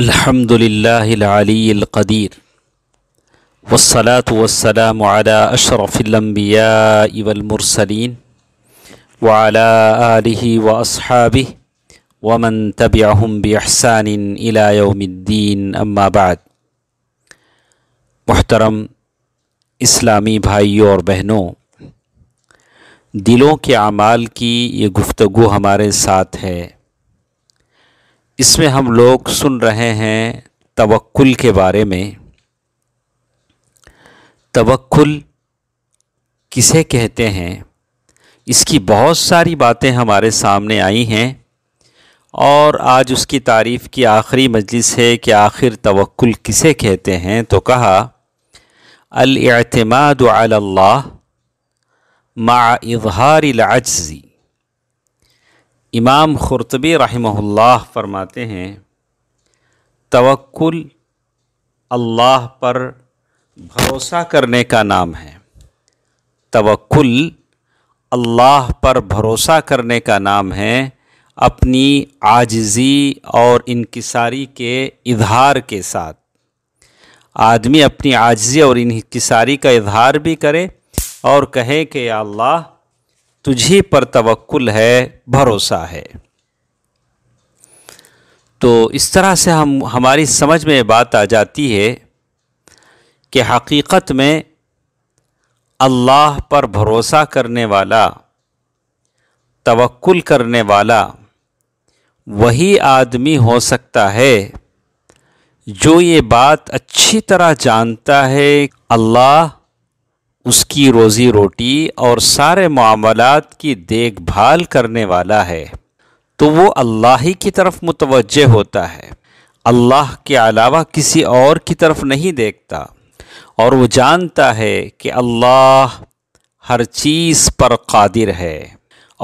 अल्हम्दुलिल्लाहिल वसलात वसलाम अला अशरफिलम्बिया वलमरसलिन वाला आलि व असहाबि वमन तबियाहम बहसान इलायमद्दीन अम्माबाद मोहतरम इस्लामी भाइयों और बहनों दिलों के अमाल की ये गुफ्तगु हमारे साथ है इसमें हम लोग सुन रहे हैं तवक्ल के बारे में तवक्ल किसे कहते हैं इसकी बहुत सारी बातें हमारे सामने आई हैं और आज उसकी तारीफ़ की आखिरी मजलिस है कि आखिर तवक्ल किसे कहते हैं तो कहा अल अल्तमाद अल्लाह इजहार इमाम ख़ुरतबी रहमहुल्लाह फरमाते हैं तवक्ल अल्लाह पर भरोसा करने का नाम है तवक्ल अल्लाह पर भरोसा करने का नाम है अपनी आजजी और इनकसारी के इधार के साथ आदमी अपनी आजजी और इनकसारी का इजहार भी करे और कहे कि अल्लाह तुझे पर तवक्कुल है भरोसा है तो इस तरह से हम हमारी समझ में बात आ जाती है कि हकीकत में अल्लाह पर भरोसा करने वाला तवक्ल करने वाला वही आदमी हो सकता है जो ये बात अच्छी तरह जानता है अल्लाह उसकी रोज़ी रोटी और सारे मामलात की देखभाल करने वाला है तो वो अल्लाह ही की तरफ मुतवज होता है अल्लाह के अलावा किसी और की तरफ नहीं देखता और वो जानता है कि अल्लाह हर चीज़ पर कादिर है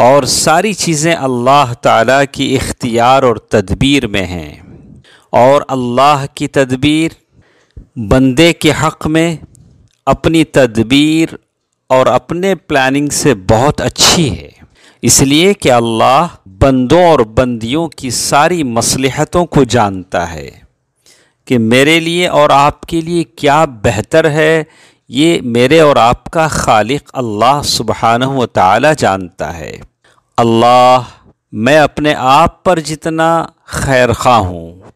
और सारी चीज़ें अल्लाह ताला की इख्तियार और तदबीर में हैं और अल्लाह की तदबीर बंदे के हक़ में अपनी तदबीर और अपने प्लानिंग से बहुत अच्छी है इसलिए कि अल्लाह बंदों और बंदियों की सारी मसलहतों को जानता है कि मेरे लिए और आपके लिए क्या बेहतर है ये मेरे और आपका खालिक अल्लाह सुबहान व जानता है अल्लाह मैं अपने आप पर जितना खैर खां हूँ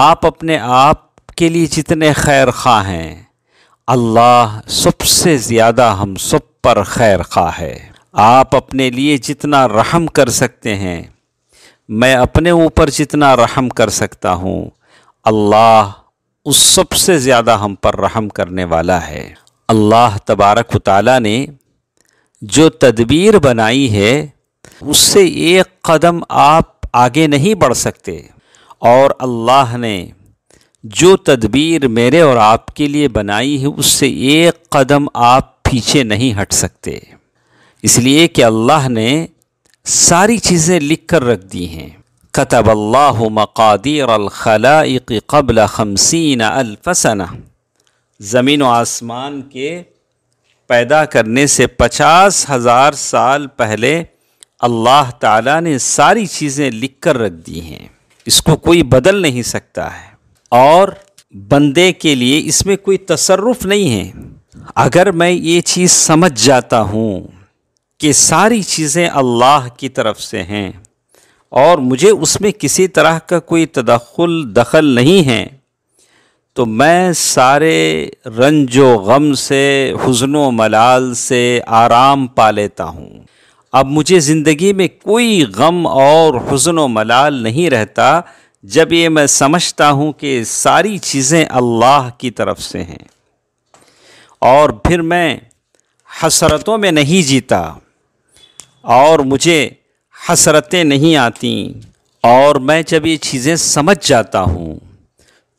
आप अपने आप के लिए जितने खैर खां हैं अल्लाह सबसे ज़्यादा हम सब पर खैर खा है आप अपने लिए जितना रहम कर सकते हैं मैं अपने ऊपर जितना रहम कर सकता हूँ अल्लाह उस सब से ज़्यादा हम पर रहम करने वाला है अल्लाह तबारक ताली ने जो तदबीर बनाई है उससे एक कदम आप आगे नहीं बढ़ सकते और अल्लाह ने जो तदबीर मेरे और आपके लिए बनाई है उससे एक कदम आप पीछे नहीं हट सकते इसलिए कि अल्लाह ने सारी चीज़ें लिख कर रख दी हैं कतब अल्लाह मक़ादिर अलखलाइक कबल खमसिन अलफसना ज़मीन व आसमान के पैदा करने से पचास हज़ार साल पहले अल्लाह ताला ने सारी चीज़ें लिख कर रख दी हैं इसको कोई बदल नहीं सकता है और बंदे के लिए इसमें कोई तसरफ नहीं है अगर मैं ये चीज़ समझ जाता हूँ कि सारी चीज़ें अल्लाह की तरफ से हैं और मुझे उसमें किसी तरह का कोई तदखल दखल नहीं है तो मैं सारे रंजो गम से हजन व मलाल से आराम पा लेता हूँ अब मुझे ज़िंदगी में कोई गम और हजन व मलाल नहीं रहता जब ये मैं समझता हूँ कि सारी चीज़ें अल्लाह की तरफ से हैं और फिर मैं हसरतों में नहीं जीता और मुझे हसरतें नहीं आती और मैं जब ये चीज़ें समझ जाता हूँ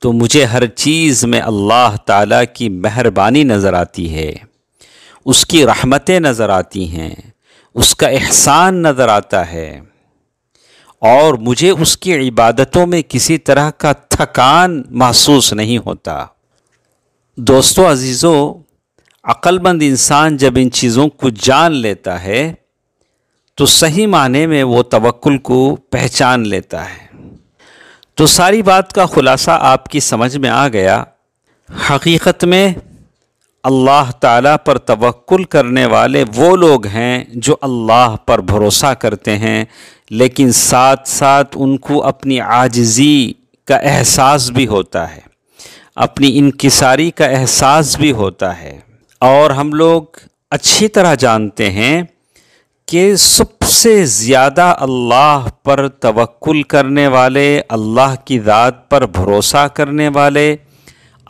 तो मुझे हर चीज़ में अल्लाह ताला की मेहरबानी नज़र आती है उसकी रहमतें नज़र आती हैं उसका एहसान नज़र आता है और मुझे उसकी इबादतों में किसी तरह का थकान महसूस नहीं होता दोस्तों अजीज़ों अक्लमंद इंसान जब इन चीज़ों को जान लेता है तो सही माने में वो तवक्ल को पहचान लेता है तो सारी बात का ख़ुलासा आपकी समझ में आ गया हकीकत में अल्लाह ताला पर तवक्ल करने वाले वो लोग हैं जो अल्लाह पर भरोसा करते हैं लेकिन साथ साथ उनको अपनी आजजी का एहसास भी होता है अपनी इनकसारी का एहसास भी होता है और हम लोग अच्छी तरह जानते हैं कि सबसे ज़्यादा अल्लाह पर तवक्ल करने वाले अल्लाह की ज़ात पर भरोसा करने वाले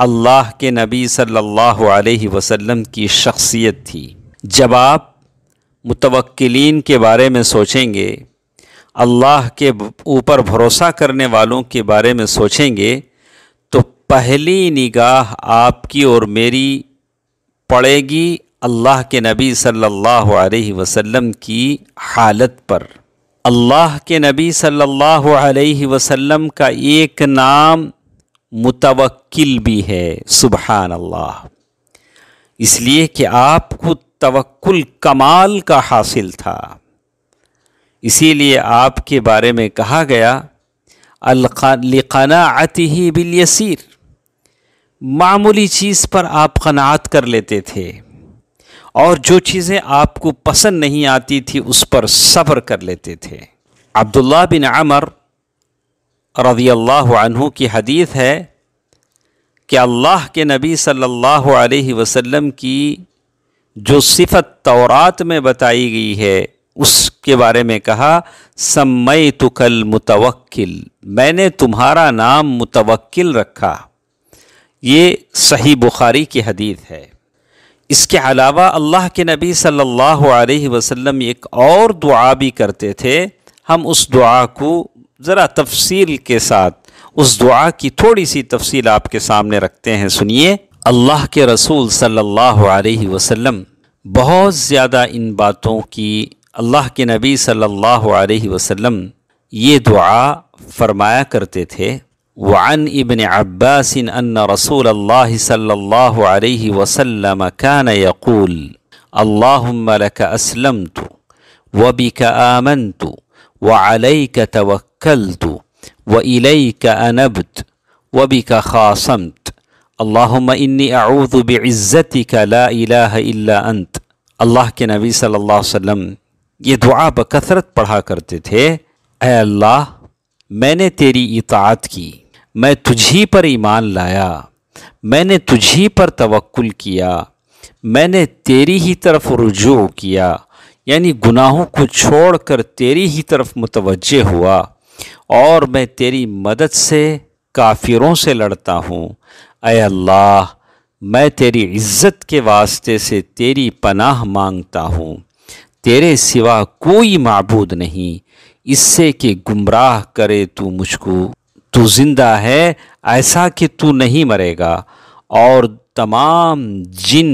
अल्लाह के नबी सल्लल्लाहु अलैहि वसल्लम की शख्सियत थी जब आप मुतवक्किलीन के बारे में सोचेंगे अल्लाह के ऊपर भरोसा करने वालों के बारे में सोचेंगे तो पहली निगाह आपकी और मेरी पड़ेगी अल्लाह के नबी सल्लल्लाहु अलैहि वसल्लम की हालत पर अल्लाह के नबी सल्लल्लाहु अलैहि वसल्लम का एक नाम मुतवक्ल भी है सुबहान अल्लाह इसलिए कि आपको तवक्ल कमाल का हासिल था इसीलिए आपके बारे में कहा गया आती ही बिलयसर मामूली चीज़ पर आप कनात कर लेते थे और जो चीज़ें आपको पसंद नहीं आती थी उस पर सब्र कर लेते थे अब्दुल्ला बिन अमर रज़ी अल्लाह की हदीत है कि अल्लाह के नबी सल्लल्लाहु अलैहि वसल्लम की जो सिफत तौरात में बताई गई है उसके बारे में कहा समय तुकल मुतवक्ल मैंने तुम्हारा नाम मुतवक्ल रखा ये सही बुखारी की हदीत है इसके अलावा अल्लाह के नबी सल्लल्लाहु अलैहि वसल्लम एक और दुआ भी करते थे हम उस दुआ को ज़रा तफसील के साथ उस दुआ की थोड़ी सी तफसील आपके सामने रखते हैं सुनिए अल्लाह के रसूल सल्लल्लाहु अलैहि वसल्लम बहुत ज़्यादा इन बातों की अल्लाह के नबी सल्लल्लाहु अलैहि वसल्लम ये दुआ फरमाया करते थे وعن ابن عباس अब्बास رسول الله صلى الله عليه وسلم كان يقول اللهم لك अस्लमतु وبك आमनतु वलैक तवक्ल तो व इलैक अनबत व बिक खासमत अल्लाम इन्नी आऊदबिज़्ज़ति का ला अंत अल्लाह के नबी सल्लल्लाहु अलैहि वसल्लम ये दुआ बकसरत पढ़ा करते थे ए अल्लाह मैंने तेरी इतात की मैं तुझी पर ईमान लाया मैंने तुझी पर तवक्ल किया मैंने तेरी ही तरफ रुजू किया यानी गुनाहों को छोड़कर तेरी ही तरफ मुतवजह हुआ और मैं तेरी मदद से काफिरों से लड़ता हूँ अय अल्लाह मैं तेरी इज़्ज़त के वास्ते से तेरी पनाह मांगता हूँ तेरे सिवा कोई मबूद नहीं इससे कि गुमराह करे तू मुझको तू ज़िंदा है ऐसा कि तू नहीं मरेगा और तमाम जिन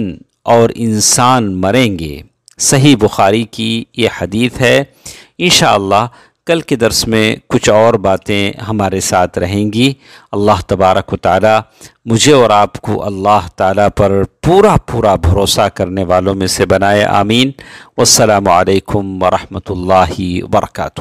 और इंसान मरेंगे सही बुखारी की यह हदीत है इन कल के दरस में कुछ और बातें हमारे साथ रहेंगी अल्लाह तबारक ताली मुझे और आपको अल्लाह ताला पर पूरा पूरा भरोसा करने वालों में से बनाए आमीन वालकम वरहमल वर्का